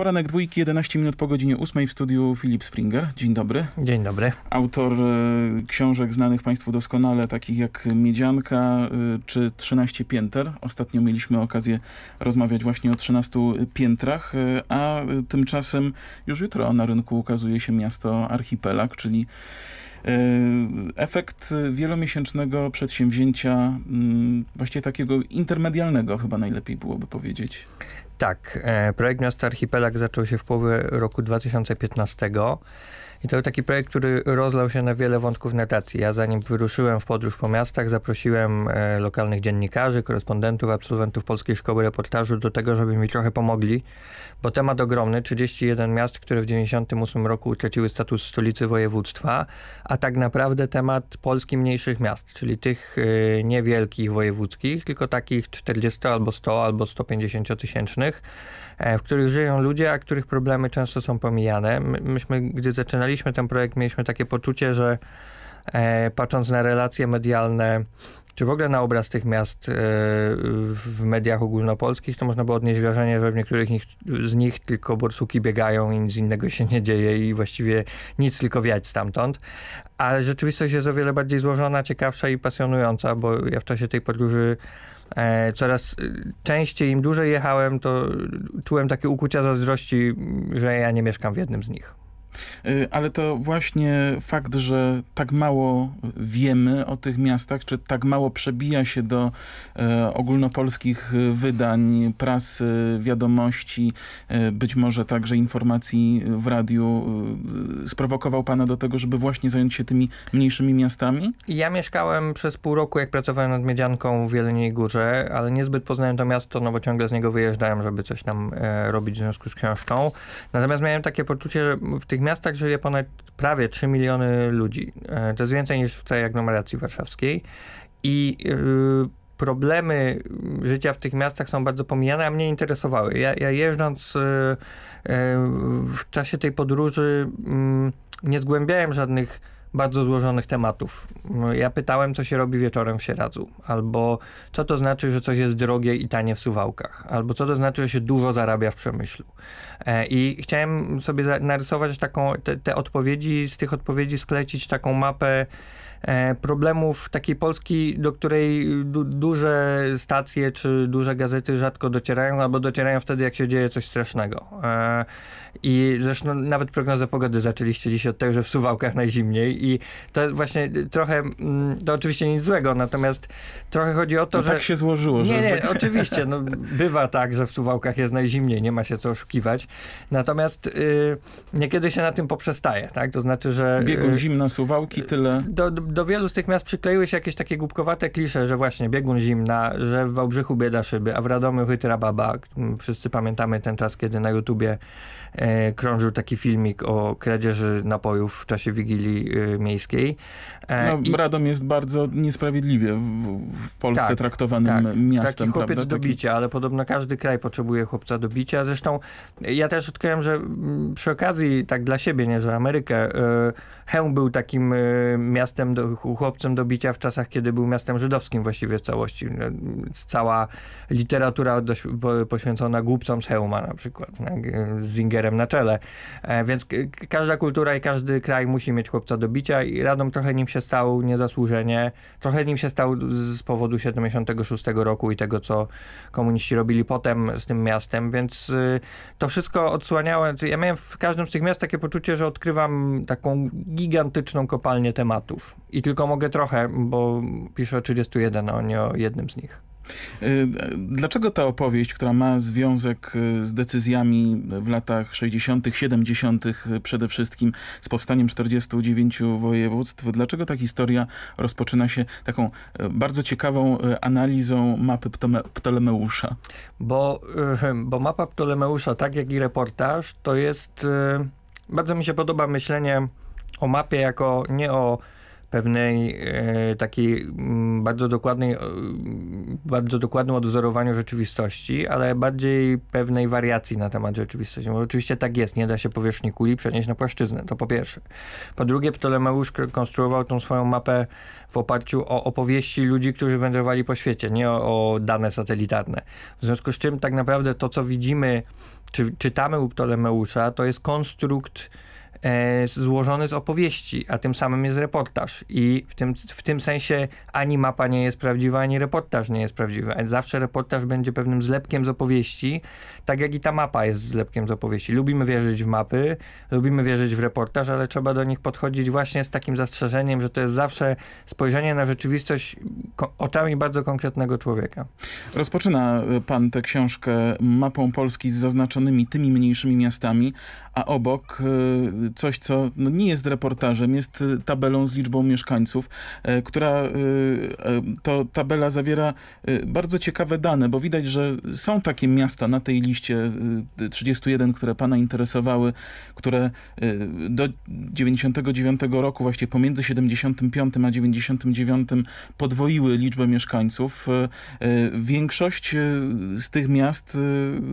Poranek dwójki, 11 minut po godzinie 8 w studiu Filip Springer. Dzień dobry. Dzień dobry. Autor y, książek znanych Państwu doskonale, takich jak Miedzianka y, czy 13 pięter. Ostatnio mieliśmy okazję rozmawiać właśnie o 13 piętrach, y, a tymczasem już jutro na rynku ukazuje się miasto Archipelag, czyli efekt wielomiesięcznego przedsięwzięcia, mm, właściwie takiego intermedialnego chyba najlepiej byłoby powiedzieć. Tak, e, projekt Miasto Archipelag zaczął się w połowie roku 2015. I to był taki projekt, który rozlał się na wiele wątków natacji. Ja zanim wyruszyłem w podróż po miastach, zaprosiłem e, lokalnych dziennikarzy, korespondentów, absolwentów Polskiej Szkoły Reportażu do tego, żeby mi trochę pomogli, bo temat ogromny, 31 miast, które w 98 roku utraciły status stolicy województwa, a tak naprawdę temat Polski mniejszych miast, czyli tych e, niewielkich wojewódzkich, tylko takich 40 albo 100 albo 150 tysięcznych, e, w których żyją ludzie, a których problemy często są pomijane. My, myśmy, gdy zaczynali zaczynaliśmy ten projekt, mieliśmy takie poczucie, że e, patrząc na relacje medialne, czy w ogóle na obraz tych miast e, w mediach ogólnopolskich, to można było odnieść wrażenie, że w niektórych z nich tylko borsuki biegają i nic innego się nie dzieje i właściwie nic tylko wiać stamtąd. Ale rzeczywistość jest o wiele bardziej złożona, ciekawsza i pasjonująca, bo ja w czasie tej podróży e, coraz częściej, im dłużej jechałem, to czułem takie ukłucia zazdrości, że ja nie mieszkam w jednym z nich. Y, ale to właśnie fakt, że tak mało wiemy o tych miastach, czy tak mało przebija się do e, ogólnopolskich e, wydań, prasy, wiadomości, e, być może także informacji w radiu, sprowokował pana do tego, żeby właśnie zająć się tymi mniejszymi miastami? Ja mieszkałem przez pół roku, jak pracowałem nad Miedzianką w Jeleniej Górze, ale niezbyt poznałem to miasto, no bo ciągle z niego wyjeżdżałem, żeby coś tam robić w związku z książką. Natomiast miałem takie poczucie, że w tych tych miastach żyje ponad prawie 3 miliony ludzi. E, to jest więcej niż w całej aglomeracji warszawskiej. I e, problemy życia w tych miastach są bardzo pomijane, a mnie interesowały. Ja, ja jeżdżąc e, w czasie tej podróży mm, nie zgłębiałem żadnych bardzo złożonych tematów. Ja pytałem, co się robi wieczorem w Sieradzu, albo co to znaczy, że coś jest drogie i tanie w Suwałkach, albo co to znaczy, że się dużo zarabia w przemyślu. E, I chciałem sobie narysować taką, te, te odpowiedzi, z tych odpowiedzi sklecić taką mapę E, problemów takiej Polski, do której du duże stacje czy duże gazety rzadko docierają, albo docierają wtedy, jak się dzieje coś strasznego. E, I zresztą nawet prognozę pogody zaczęliście dziś od tego, że w Suwałkach najzimniej i to właśnie trochę, mm, to oczywiście nic złego, natomiast trochę chodzi o to, to że... tak się złożyło, że... Nie, nie, oczywiście, no, bywa tak, że w Suwałkach jest najzimniej, nie ma się co oszukiwać. Natomiast y, niekiedy się na tym poprzestaje, tak? To znaczy, że... Biegł y, zimna Suwałki, tyle... Do, do, do wielu z tych miast przykleiły się jakieś takie głupkowate klisze, że właśnie biegun zimna, że w Wałbrzychu bieda szyby, a w Radomiu chytra baba. Mm, wszyscy pamiętamy ten czas, kiedy na YouTubie e, krążył taki filmik o kradzieży napojów w czasie Wigilii e, Miejskiej. E, no, i... Radom jest bardzo niesprawiedliwie w, w Polsce tak, traktowanym tak, miastem. Taki chłopiec prawda? do bicia, ale podobno każdy kraj potrzebuje chłopca do bicia. Zresztą e, ja też odkryłem, że mm, przy okazji, tak dla siebie, nie, że Amerykę, Chełm e, był takim e, miastem do do, chłopcem do bicia w czasach, kiedy był miastem żydowskim właściwie w całości. No, cała literatura dość poświęcona głupcom z Heuma na przykład, z Zingerem na czele. E, więc każda kultura i każdy kraj musi mieć chłopca do bicia i Radom trochę nim się stał niezasłużenie, trochę nim się stał z powodu 76 roku i tego, co komuniści robili potem z tym miastem, więc y, to wszystko odsłaniałem. Znaczy ja miałem w każdym z tych miast takie poczucie, że odkrywam taką gigantyczną kopalnię tematów. I tylko mogę trochę, bo piszę o 31, a nie o jednym z nich. Y, dlaczego ta opowieść, która ma związek y, z decyzjami w latach 60., 70., y, przede wszystkim z powstaniem 49 województw, dlaczego ta historia rozpoczyna się taką bardzo ciekawą analizą mapy Ptome Ptolemeusza? Bo, bo mapa Ptolemeusza, tak jak i reportaż, to jest... Bardzo mi się podoba myślenie o mapie jako nie o pewnej e, takiej mm, bardzo dokładnej, e, bardzo dokładnym odwzorowaniu rzeczywistości, ale bardziej pewnej wariacji na temat rzeczywistości. Bo oczywiście tak jest, nie da się powierzchni kuli przenieść na płaszczyznę, to po pierwsze. Po drugie, Ptolemeusz konstruował tą swoją mapę w oparciu o opowieści ludzi, którzy wędrowali po świecie, nie o, o dane satelitarne. W związku z czym tak naprawdę to, co widzimy, czy czytamy u Ptolemeusza, to jest konstrukt E, złożony z opowieści, a tym samym jest reportaż. I w tym, w tym sensie ani mapa nie jest prawdziwa, ani reportaż nie jest prawdziwy. Zawsze reportaż będzie pewnym zlepkiem z opowieści, tak jak i ta mapa jest zlepkiem z opowieści. Lubimy wierzyć w mapy, lubimy wierzyć w reportaż, ale trzeba do nich podchodzić właśnie z takim zastrzeżeniem, że to jest zawsze spojrzenie na rzeczywistość oczami bardzo konkretnego człowieka. Rozpoczyna e, pan tę książkę mapą Polski z zaznaczonymi tymi mniejszymi miastami, a obok y, coś, co no nie jest reportażem, jest y, tabelą z liczbą mieszkańców, e, która y, e, to tabela zawiera bardzo ciekawe dane, bo widać, że są takie miasta na tej liście 31, które pana interesowały, które do 99 roku, właśnie pomiędzy 75 a 99 podwoiły liczbę mieszkańców. Większość z tych miast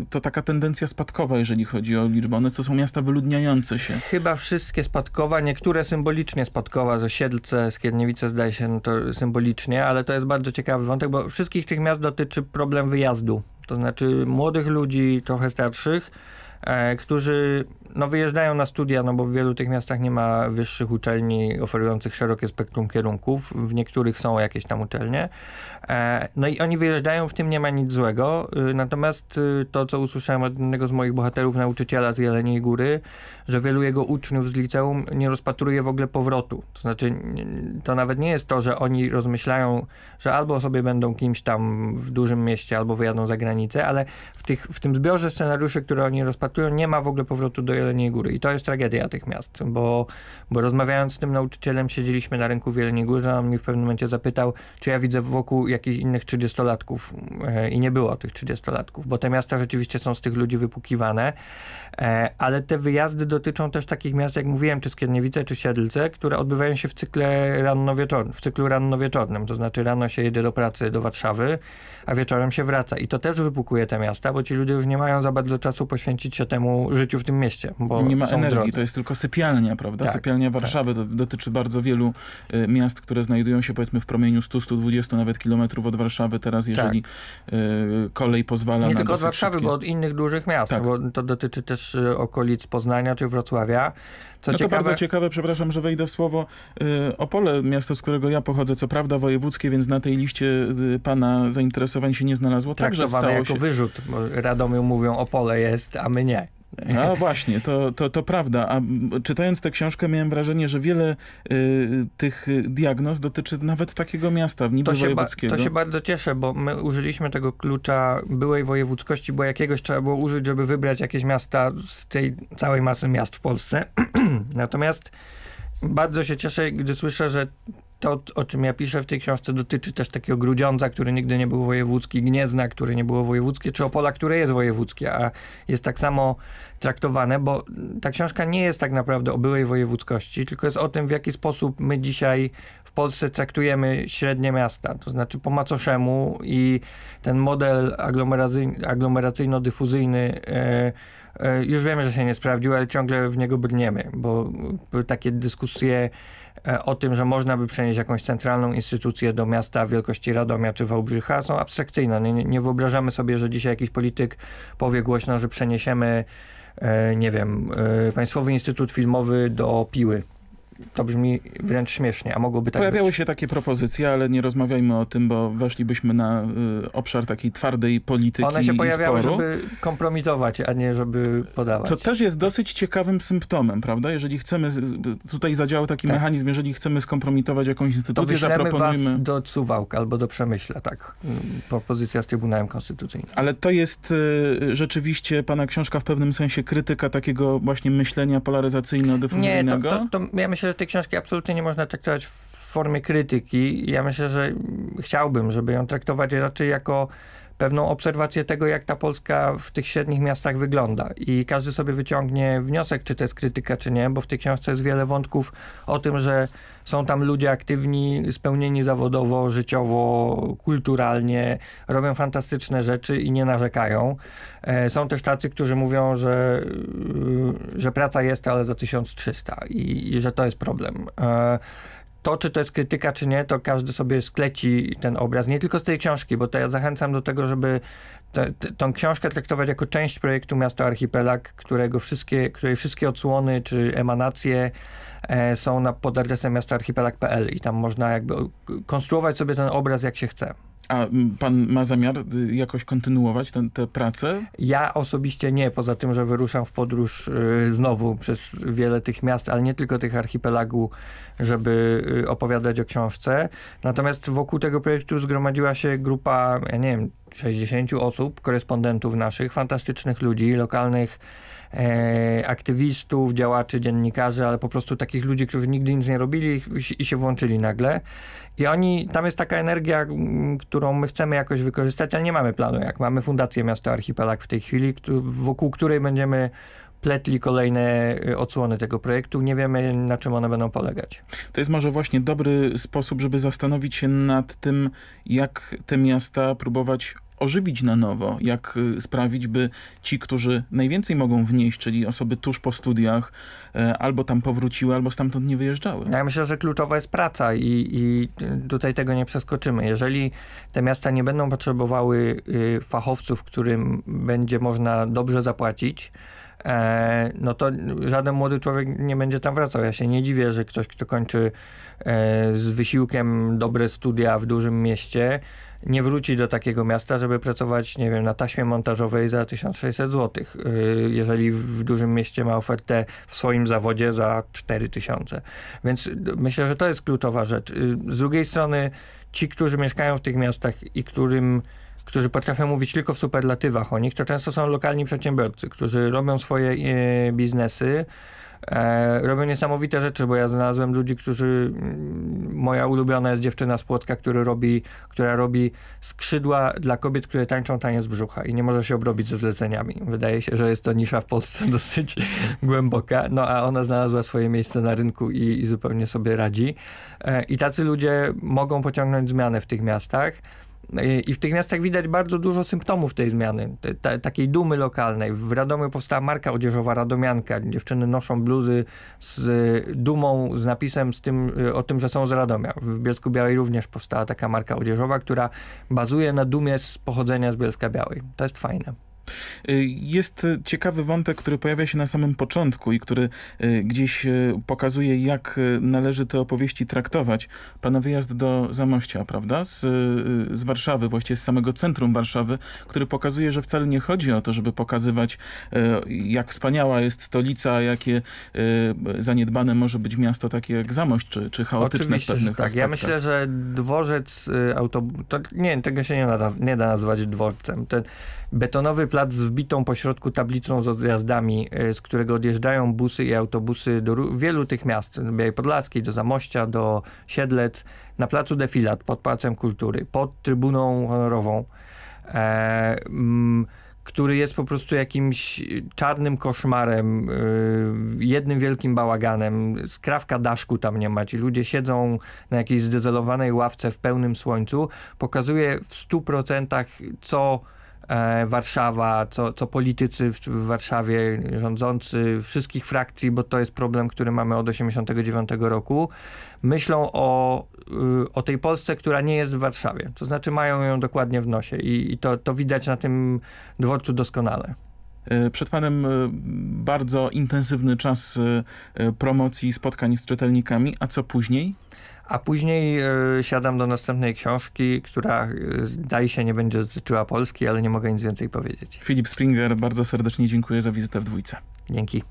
to taka tendencja spadkowa, jeżeli chodzi o liczbę. One to są miasta miasta wyludniające się. Chyba wszystkie spadkowa, niektóre symbolicznie spadkowa, że Siedlce, Skierniewice zdaje się no to symbolicznie, ale to jest bardzo ciekawy wątek, bo wszystkich tych miast dotyczy problem wyjazdu. To znaczy młodych ludzi, trochę starszych, e, którzy no wyjeżdżają na studia, no bo w wielu tych miastach nie ma wyższych uczelni oferujących szerokie spektrum kierunków. W niektórych są jakieś tam uczelnie. E, no i oni wyjeżdżają, w tym nie ma nic złego. Y, natomiast y, to, co usłyszałem od jednego z moich bohaterów, nauczyciela z Jeleniej Góry, że wielu jego uczniów z liceum nie rozpatruje w ogóle powrotu. To znaczy, to nawet nie jest to, że oni rozmyślają, że albo sobie będą kimś tam w dużym mieście, albo wyjadą za granicę, ale w, tych, w tym zbiorze scenariuszy, które oni rozpatrują, nie ma w ogóle powrotu do Jeleniej Jeleniej Góry. I to jest tragedia tych miast, bo, bo rozmawiając z tym nauczycielem, siedzieliśmy na rynku w Jeleniej Górze, a on mnie w pewnym momencie zapytał, czy ja widzę wokół jakichś innych 30-latków e, i nie było tych 30-latków, bo te miasta rzeczywiście są z tych ludzi wypukiwane, e, ale te wyjazdy dotyczą też takich miast, jak mówiłem, czy Skierniewice, czy Siedlce, które odbywają się w cykle ranno-wieczornym, w cyklu ranno-wieczornym, to znaczy rano się jedzie do pracy do Warszawy, a wieczorem się wraca i to też wypukuje te miasta, bo ci ludzie już nie mają za bardzo czasu poświęcić się temu życiu w tym mieście. Bo nie ma energii, drodze. to jest tylko sypialnia, prawda? Tak, sypialnia tak. Warszawy tak. dotyczy bardzo wielu y, miast, które znajdują się powiedzmy w promieniu 100-120 nawet kilometrów od Warszawy. Teraz tak. jeżeli tak. y, kolej pozwala nie na tylko od Warszawy, szybkie... bo od innych dużych miast, tak. bo to dotyczy też y, okolic Poznania czy Wrocławia. Co no ciekawe... to bardzo ciekawe, przepraszam, że wejdę w słowo y, Opole, miasto, z którego ja pochodzę, co prawda wojewódzkie, więc na tej liście y, pana zainteresowań się nie znalazło. Także stało się... jako wyrzut. Radomiu mówią Opole jest, a my nie. No właśnie, to, to, to prawda. A czytając tę książkę miałem wrażenie, że wiele y, tych y, diagnoz dotyczy nawet takiego miasta w niby to się wojewódzkiego. Się to się bardzo cieszę, bo my użyliśmy tego klucza byłej wojewódzkości, bo jakiegoś trzeba było użyć, żeby wybrać jakieś miasta z tej całej masy miast w Polsce. Natomiast bardzo się cieszę, gdy słyszę, że to, o czym ja piszę w tej książce, dotyczy też takiego Grudziądza, który nigdy nie był wojewódzki, Gniezna, które nie było wojewódzkie, czy Opola, które jest wojewódzkie, a jest tak samo traktowane, bo ta książka nie jest tak naprawdę o byłej wojewódzkości, tylko jest o tym, w jaki sposób my dzisiaj w Polsce traktujemy średnie miasta, to znaczy po macoszemu i ten model aglomeracyjno-dyfuzyjny e, e, już wiemy, że się nie sprawdził, ale ciągle w niego brniemy, bo takie dyskusje E, o tym, że można by przenieść jakąś centralną instytucję do miasta wielkości Radomia czy Wałbrzycha są abstrakcyjne. No nie, nie wyobrażamy sobie, że dzisiaj jakiś polityk powie głośno, że przeniesiemy e, nie wiem, e, Państwowy Instytut Filmowy do Piły to brzmi wręcz śmiesznie, a mogłoby tak Pojawiały być. się takie propozycje, ale nie rozmawiajmy o tym, bo weszlibyśmy na y, obszar takiej twardej polityki One się pojawiały, sporu. żeby kompromitować, a nie żeby podawać. Co też jest dosyć ciekawym symptomem, prawda? Jeżeli chcemy, y, tutaj zadziałał taki tak. mechanizm, jeżeli chcemy skompromitować jakąś instytucję, to zaproponujemy... was do Cuwałka albo do Przemyśla, tak. Y, propozycja z Trybunałem Konstytucyjnym. Ale to jest y, rzeczywiście pana książka w pewnym sensie krytyka takiego właśnie myślenia polaryzacyjno-dyfuzyjnego? Nie, to, to, to ja myślę, myślę, że tej książki absolutnie nie można traktować w formie krytyki. Ja myślę, że chciałbym, żeby ją traktować raczej jako pewną obserwację tego, jak ta Polska w tych średnich miastach wygląda. I każdy sobie wyciągnie wniosek, czy to jest krytyka, czy nie, bo w tej książce jest wiele wątków o tym, że są tam ludzie aktywni, spełnieni zawodowo, życiowo, kulturalnie, robią fantastyczne rzeczy i nie narzekają. E, są też tacy, którzy mówią, że, że praca jest, ale za 1300 i, i że to jest problem. E, to, czy to jest krytyka, czy nie, to każdy sobie skleci ten obraz, nie tylko z tej książki, bo to ja zachęcam do tego, żeby tę książkę traktować jako część projektu Miasto Archipelag, którego wszystkie, której wszystkie odsłony czy emanacje e, są na, pod adresem miastoarchipelag.pl i tam można jakby konstruować sobie ten obraz jak się chce. A pan ma zamiar y, jakoś kontynuować ten, tę pracę? Ja osobiście nie, poza tym, że wyruszam w podróż y, znowu przez wiele tych miast, ale nie tylko tych archipelagu, żeby y, opowiadać o książce. Natomiast wokół tego projektu zgromadziła się grupa, ja nie wiem, 60 osób, korespondentów naszych, fantastycznych ludzi, lokalnych e, aktywistów, działaczy, dziennikarzy, ale po prostu takich ludzi, którzy nigdy nic nie robili i się włączyli nagle. I oni, tam jest taka energia, którą my chcemy jakoś wykorzystać, ale nie mamy planu. Jak mamy Fundację Miasto Archipelag w tej chwili, wokół której będziemy pletli kolejne y, odsłony tego projektu. Nie wiemy, na czym one będą polegać. To jest może właśnie dobry sposób, żeby zastanowić się nad tym, jak te miasta próbować ożywić na nowo, jak y, sprawić, by ci, którzy najwięcej mogą wnieść, czyli osoby tuż po studiach, e, albo tam powróciły, albo stamtąd nie wyjeżdżały. Ja myślę, że kluczowa jest praca i, i tutaj tego nie przeskoczymy. Jeżeli te miasta nie będą potrzebowały y, fachowców, którym będzie można dobrze zapłacić, e, no to żaden młody człowiek nie będzie tam wracał. Ja się nie dziwię, że ktoś, kto kończy e, z wysiłkiem dobre studia w dużym mieście, nie wróci do takiego miasta, żeby pracować, nie wiem, na taśmie montażowej za 1600 zł. Y, jeżeli w dużym mieście ma ofertę w swoim zawodzie za 4000. Więc myślę, że to jest kluczowa rzecz. Y, z drugiej strony ci, którzy mieszkają w tych miastach i którym którzy potrafią mówić tylko w superlatywach o nich, to często są lokalni przedsiębiorcy, którzy robią swoje y, biznesy, E, robią niesamowite rzeczy, bo ja znalazłem ludzi, którzy... Mm, moja ulubiona jest dziewczyna z Płocka, który robi, która robi skrzydła dla kobiet, które tańczą taniec brzucha i nie może się obrobić ze zleceniami. Wydaje się, że jest to nisza w Polsce dosyć głęboka, no a ona znalazła swoje miejsce na rynku i, i zupełnie sobie radzi. E, I tacy ludzie mogą pociągnąć zmiany w tych miastach. No I w tych miastach widać bardzo dużo symptomów tej zmiany, te, te, takiej dumy lokalnej. W Radomiu powstała marka odzieżowa Radomianka. Dziewczyny noszą bluzy z dumą, z napisem z tym, y, o tym, że są z Radomia. W Bielsku Białej również powstała taka marka odzieżowa, która bazuje na dumie z pochodzenia z Bielska Białej. To jest fajne. Y, jest ciekawy wątek, który pojawia się na samym początku i który y, gdzieś y, pokazuje, jak należy te opowieści traktować. Pana wyjazd do Zamościa, prawda? Z, z Warszawy, właściwie z samego centrum Warszawy, który pokazuje, że wcale nie chodzi o to, żeby pokazywać, jak wspaniała jest stolica, jakie zaniedbane może być miasto takie jak Zamość, czy, czy chaotyczne Oczywiście, w pewnych tak. Aspektach. Ja myślę, że dworzec autobus... Nie, tego się nie da, nie da nazwać dworcem. Ten betonowy plac plac z wbitą pośrodku tablicą z odjazdami, y, z którego odjeżdżają busy i autobusy do wielu tych miast, do Białej Podlaskiej, do Zamościa, do Siedlec, na placu Defilat pod Pałacem Kultury, pod Trybuną Honorową, e, m, który jest po prostu jakimś czarnym koszmarem, y, jednym wielkim bałaganem. Skrawka daszku tam nie ma. Ci ludzie siedzą na jakiejś zdezelowanej ławce w pełnym słońcu. Pokazuje w stu procentach, co E, Warszawa, co, co politycy w Warszawie rządzący wszystkich frakcji, bo to jest problem, który mamy od 89 roku, myślą o, y, o tej Polsce, która nie jest w Warszawie. To znaczy mają ją dokładnie w nosie i, i to, to widać na tym dworcu doskonale. E, przed panem e, bardzo intensywny czas promocji spotkań z czytelnikami, a co później? A później y, siadam do następnej książki, która e, zdaje się nie będzie dotyczyła Polski, ale nie mogę nic więcej powiedzieć. Filip Springer, bardzo serdecznie dziękuję za wizytę w Dwójce. Dzięki.